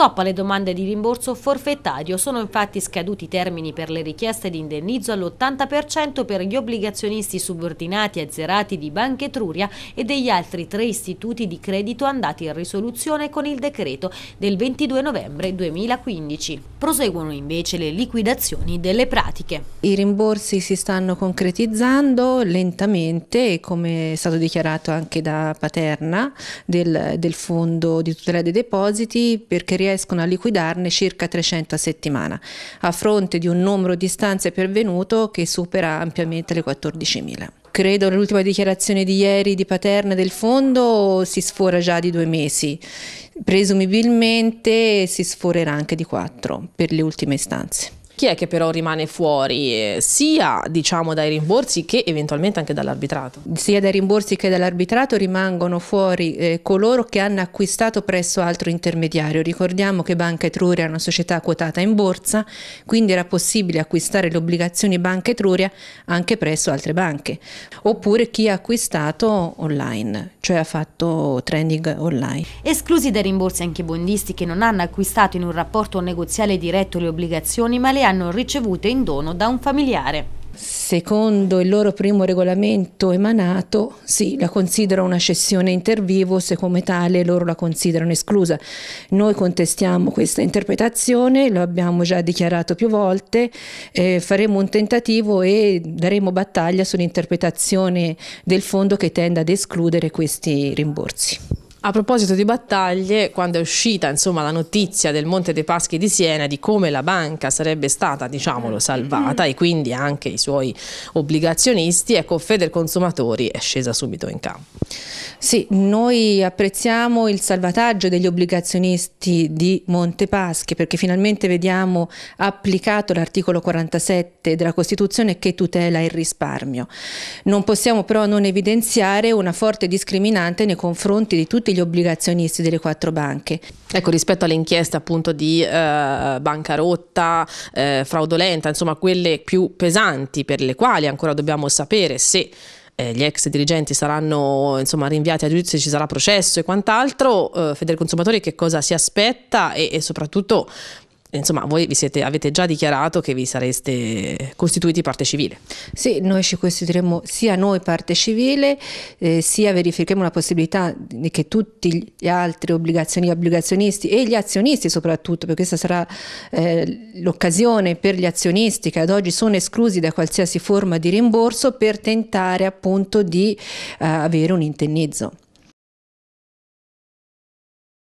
Stop alle domande di rimborso forfettario, sono infatti scaduti i termini per le richieste di indennizzo all'80% per gli obbligazionisti subordinati e azzerati di Banca Etruria e degli altri tre istituti di credito andati in risoluzione con il decreto del 22 novembre 2015. Proseguono invece le liquidazioni delle pratiche. I rimborsi si stanno concretizzando lentamente, come è stato dichiarato anche da Paterna del, del Fondo di tutela dei depositi, perché riescono a liquidarne circa 300 a settimana, a fronte di un numero di stanze pervenuto che supera ampiamente le 14.000. Credo l'ultima dichiarazione di ieri di Paterna del fondo si sfora già di due mesi, presumibilmente si sforerà anche di quattro per le ultime istanze. Chi è che però rimane fuori eh, sia diciamo, dai rimborsi che eventualmente anche dall'arbitrato? Sia dai rimborsi che dall'arbitrato rimangono fuori eh, coloro che hanno acquistato presso altro intermediario. Ricordiamo che Banca Etruria è una società quotata in borsa, quindi era possibile acquistare le obbligazioni Banca Etruria anche presso altre banche. Oppure chi ha acquistato online, cioè ha fatto trading online. Esclusi dai rimborsi anche i bondisti che non hanno acquistato in un rapporto negoziale diretto le obbligazioni ma le hanno ricevute in dono da un familiare. Secondo il loro primo regolamento emanato, sì, la considera una cessione inter vivos e come tale loro la considerano esclusa. Noi contestiamo questa interpretazione, lo abbiamo già dichiarato più volte, eh, faremo un tentativo e daremo battaglia sull'interpretazione del fondo che tende ad escludere questi rimborsi. A proposito di battaglie, quando è uscita insomma, la notizia del Monte dei Paschi di Siena di come la banca sarebbe stata diciamolo, mm. salvata e quindi anche i suoi obbligazionisti, ecco Consumatori è scesa subito in campo. Sì, noi apprezziamo il salvataggio degli obbligazionisti di Montepaschi perché finalmente vediamo applicato l'articolo 47 della Costituzione che tutela il risparmio. Non possiamo però non evidenziare una forte discriminante nei confronti di tutti gli obbligazionisti delle quattro banche. Ecco, rispetto alle inchieste appunto di eh, bancarotta, eh, fraudolenta, insomma quelle più pesanti per le quali ancora dobbiamo sapere se eh, gli ex dirigenti saranno insomma, rinviati a giudizio, ci sarà processo e quant'altro, eh, Federconsumatori che cosa si aspetta e, e soprattutto insomma, voi siete, avete già dichiarato che vi sareste costituiti parte civile. Sì, noi ci costituiremo sia noi parte civile, eh, sia verificheremo la possibilità che tutti gli altri obbligazioni, obbligazionisti e gli azionisti soprattutto, perché questa sarà eh, l'occasione per gli azionisti che ad oggi sono esclusi da qualsiasi forma di rimborso per tentare appunto di eh, avere un indennizzo.